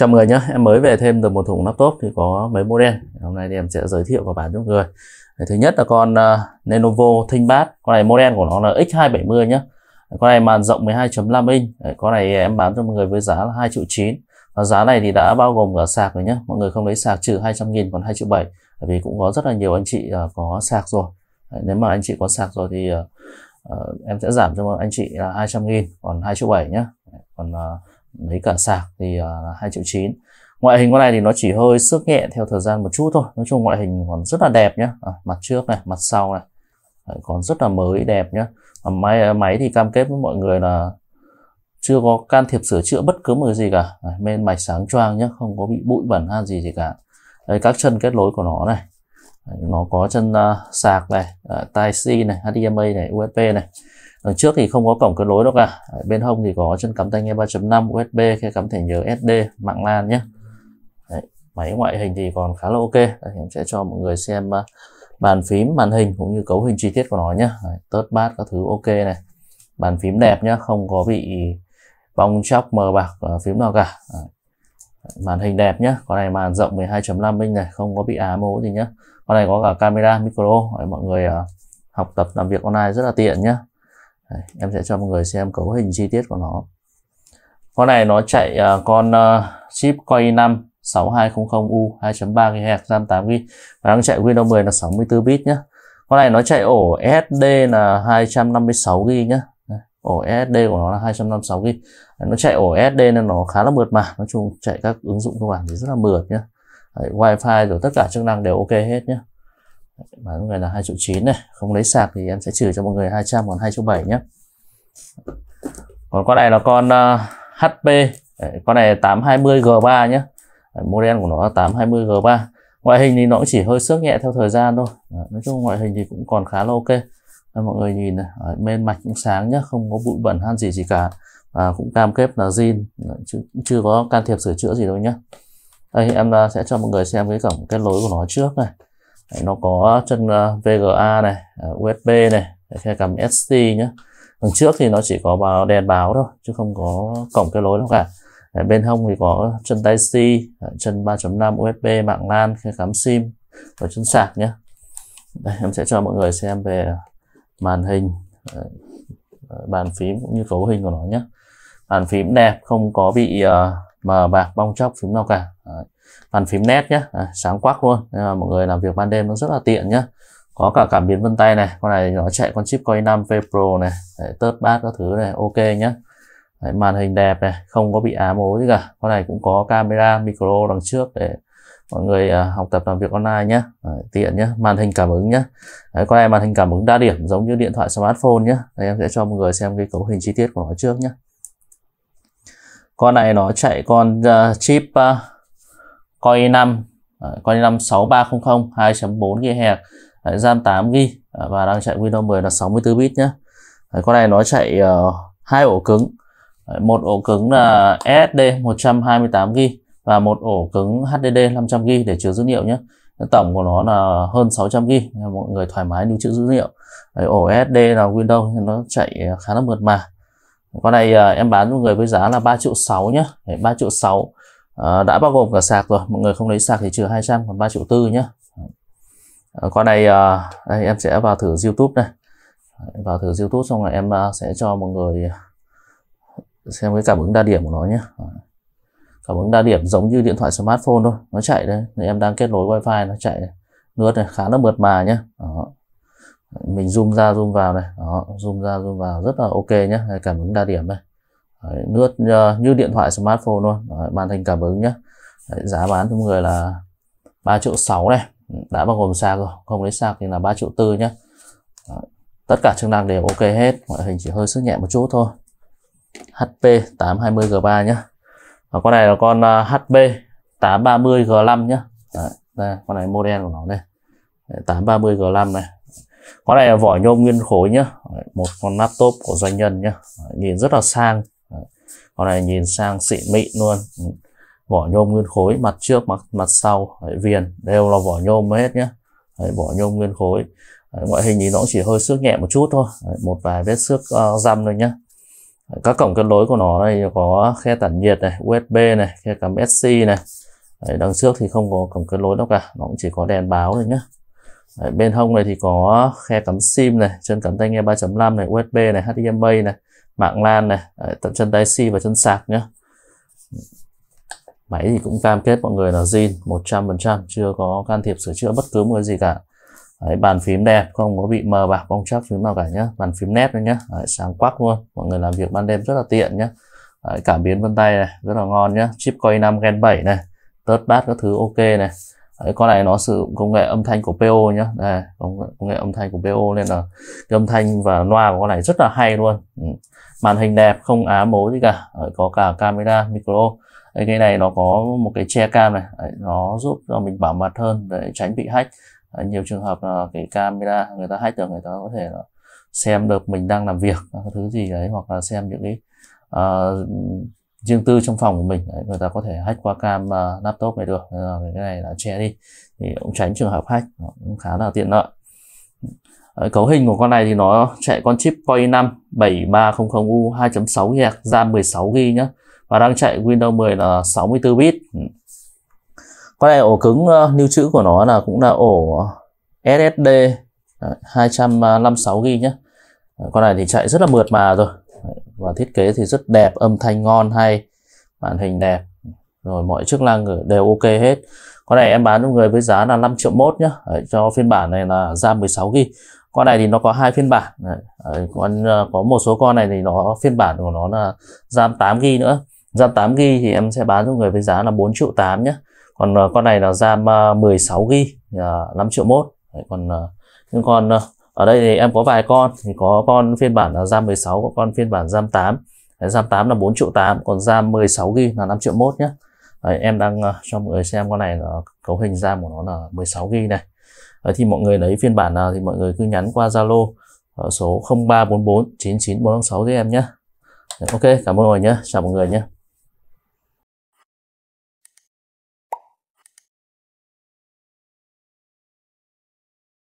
Chào mọi người nhé, em mới về thêm được một thùng laptop thì có mấy model. Hôm nay thì em sẽ giới thiệu và bán cho mọi người. Thứ nhất là con uh, Lenovo ThinkPad, con này model của nó là X270 nhé. Con này màn rộng 12.5 inch, con này em bán cho mọi người với giá là 2 triệu 9. Và giá này thì đã bao gồm cả sạc rồi nhé, mọi người không lấy sạc trừ 200 nghìn còn 2 triệu 7. Bởi vì cũng có rất là nhiều anh chị uh, có sạc rồi. Nếu mà anh chị có sạc rồi thì uh, em sẽ giảm cho anh chị là 200 nghìn còn 2 triệu 7 nhé. Còn uh, lấy cả sạc thì à, là hai triệu chín ngoại hình con này thì nó chỉ hơi xước nhẹ theo thời gian một chút thôi nói chung ngoại hình còn rất là đẹp nhá à, mặt trước này mặt sau này Đấy, còn rất là mới đẹp nhá và máy à, máy thì cam kết với mọi người là chưa có can thiệp sửa chữa bất cứ một gì cả nên mạch sáng choang nhá không có bị bụi bẩn han gì gì cả Đấy, các chân kết nối của nó này Đấy, nó có chân uh, sạc này uh, Type C này HDMI này USB này ở ờ, trước thì không có cổng kết nối đâu cả bên hông thì có chân cắm tai nghe 3.5 USB khe cắm thẻ nhớ SD mạng LAN nhé Đấy, máy ngoại hình thì còn khá là ok Đấy, em sẽ cho mọi người xem ờ, bàn phím màn hình cũng như cấu hình chi tiết của nó nhé tớt bát các thứ ok này bàn phím đẹp nhé không có bị bong chóc mờ bạc ờ, phím nào cả màn hình đẹp nhé con này màn rộng 12.5 inch này không có bị ám mố gì nhé con này có cả camera micro mọi người học tập làm việc online rất là tiện nhé Đấy, em sẽ cho mọi người xem cấu hình chi tiết của nó con này nó chạy uh, con uh, chip Core i5 6200U 2.3 GHz RAM 8 GB và đang chạy Windows 10 là 64 bit nhé con này nó chạy ổ SSD là 256 GB nhé ổ SSD của nó là 256 GB nó chạy ổ SSD nên nó khá là mượt mà nói chung chạy các ứng dụng cơ bản thì rất là mượt nhé Đấy, Wi-Fi rồi tất cả chức năng đều ok hết nhé bán mọi người là 2 triệu 9 này không lấy sạc thì em sẽ trừ cho mọi người 200 còn 2 triệu 7 nhé còn con này là con uh, ờ, HP con này 820 G3 nhé model của nó là 820 G3 ngoại hình thì nó cũng chỉ hơi xước nhẹ theo thời gian thôi nói chung ngoại hình thì cũng còn khá là ok mọi người nhìn này bên mạch cũng sáng nhá không có bụi bẩn han gì gì cả à, cũng cam kết là zin chứ chưa có can thiệp sửa chữa gì đâu nhá đây em ờ, sẽ cho mọi người xem cái cổng kết nối của nó trước này Đấy, nó có chân ờ, VGA này ờ, USB này khe cắm SD nhé Đằng trước thì nó chỉ có báo đèn báo thôi chứ không có cổng kết nối đâu cả Đấy, bên hông thì có chân tai C ờ, chân 3.5 USB mạng LAN khe cắm SIM và chân sạc nhé Đây, em sẽ cho mọi người xem về màn hình bàn phím cũng như cấu hình của nó nhé bàn phím đẹp không có bị uh, mờ bạc bong chóc phím nào cả Đấy. bàn phím nét nhé Đấy, sáng quắc luôn nên là mọi người làm việc ban đêm nó rất là tiện nhé có cả cảm biến vân tay này con này nó chạy con chip Core 5 V Pro này Đấy, tớt bát các thứ này ok nhé Đấy, màn hình đẹp này không có bị ám ố gì cả con này cũng có camera micro đằng trước để mọi người à, học tập làm việc online nhé Đấy, tiện nhé màn hình cảm ứng nhé Đấy, con này màn hình cảm ứng đa điểm giống như điện thoại smartphone nhé Đấy, em sẽ cho mọi người xem cái cấu hình chi tiết của nó trước nhé con này nó chạy con uh, chip uh, Core i5 uh, Core i5 6300 2.4 GHz uh, RAM 8 GB uh, và đang chạy Windows 10 là 64 bit nhé uh, con này nó chạy ờ, hai uh, ổ cứng uh, một ổ cứng là SSD 128 GB và một ổ cứng HDD 500 GB để chứa dữ liệu nhé tổng của nó là hơn 600 GB mọi người thoải mái lưu trữ dữ liệu Đấy, ổ SSD là Windows nó chạy khá là mượt mà con này à, em bán cho người với giá là 3 triệu 6 nhé 3 triệu 6 à, đã bao gồm cả sạc rồi mọi người không lấy sạc thì trừ 200 còn 3 triệu tư nhá. à, con này à, đây, em sẽ vào thử YouTube này vào thử YouTube xong rồi em à, sẽ cho mọi người à, xem cái cảm ứng đa điểm của nó nhé cảm ứng đa điểm giống như điện thoại smartphone thôi nó chạy đây, em đang kết nối wifi nó chạy lướt này khá là mượt mà nhé mình zoom ra zoom vào này đó, zoom ra zoom vào rất là ok nhé cảm ứng đa điểm đây Đấy, nước ờ, như điện thoại smartphone luôn Đấy, màn hình cảm ứng nhé Đấy, giá bán cho người là 3 triệu 6 này đã bao gồm sạc rồi không lấy sạc thì là 3 triệu tư nhé Đấy, tất cả chức năng đều ok hết ngoại hình chỉ hơi sức nhẹ một chút thôi HP 820G3 nhé và con này là con ờ, HP 830G5 nhé Đấy, đây, con này model của nó đây 830G5 này con này là vỏ nhôm nguyên khối nhá một con laptop của doanh nhân nhá nhìn rất là sang con này nhìn sang xịn mịn luôn ừ, vỏ nhôm nguyên khối mặt trước mặt mặt sau viền đều là vỏ nhôm hết nhá vỏ nhôm nguyên khối ngoại hình thì nó chỉ hơi xước nhẹ một chút thôi một vài vết xước uh, răm thôi nhá các cổng kết nối của nó đây có khe tản nhiệt này usb này khe cắm sc này đằng trước thì không có cổng kết nối đâu cả nó cũng chỉ có đèn báo thôi nhá Đấy, bên hông này thì có khe cắm sim này, chân cắm tai nghe 3.5 này, USB này, HDMI này, mạng LAN này, Đấy, tận chân tai C và chân sạc nhá. Máy thì cũng cam kết mọi người là zin 100%, chưa có can thiệp sửa chữa bất cứ một cái gì cả. Đấy, bàn phím đẹp, không có bị mờ bạc bong chóc phím nào cả nhá, bàn phím nét nữa nhá, Đấy, sáng quắc luôn, mọi người làm việc ban đêm rất là tiện nhá. Đấy, cảm biến vân tay này, rất là ngon nhá, chip Core i5 Gen 7 này, tớt bát các thứ ok này. Đấy, con này nó sử dụng công nghệ âm thanh của PO nhá đây, công, nghệ, công nghệ âm thanh của PO nên là cái âm thanh và loa của con này rất là hay luôn ừ. màn hình đẹp không ám mố gì cả Đấy, có cả camera micro Đấy, cái này nó có một cái che cam này Đấy, nó giúp cho mình bảo mật hơn để tránh bị hack Đấy, nhiều trường hợp là cái camera người ta hack được người ta có thể là xem được mình đang làm việc thứ gì đấy hoặc là xem những cái uh, riêng tư trong phòng của mình đấy, người ta có thể hack qua cam uh, laptop này được Nên cái này là che đi thì cũng tránh trường hợp hack nó cũng khá là tiện lợi đấy, cấu hình của con này thì nó chạy con chip Core i5 7300U 2.6 GHz RAM 16 GB nhé và đang chạy Windows 10 là 64 bit ừ. con này ổ cứng uh, lưu trữ của nó là cũng là ổ SSD 256 GB nhé con này thì chạy rất là mượt mà rồi và thiết kế thì rất đẹp âm thanh ngon hay màn hình đẹp rồi mọi chức năng đều ok hết con này em bán cho người với giá là 5 triệu mốt nhá Đấy, cho phiên bản này là ram 16 g con này thì nó có hai phiên bản Đấy, con ờ, có một số con này thì nó phiên bản của nó là RAM 8 g nữa RAM 8 g thì em sẽ bán cho người với giá là 4 triệu 8 nhé còn ờ, con này là RAM 16 g 5 triệu mốt còn ờ, những con ở đây thì em có vài con thì có con phiên bản là RAM 16 có con phiên bản RAM 8 RAM 8 là 4 triệu 8 còn RAM 16 GB là 5 triệu 1 nhé Đấy, em đang ờ, cho mọi người xem con này là cấu hình RAM của nó là 16 GB này Đấy, thì mọi người lấy phiên bản nào thì mọi người cứ nhắn qua Zalo ờ, số 0344 99456 với em nhé Ok cảm ơn mọi người nhé chào mọi người nhé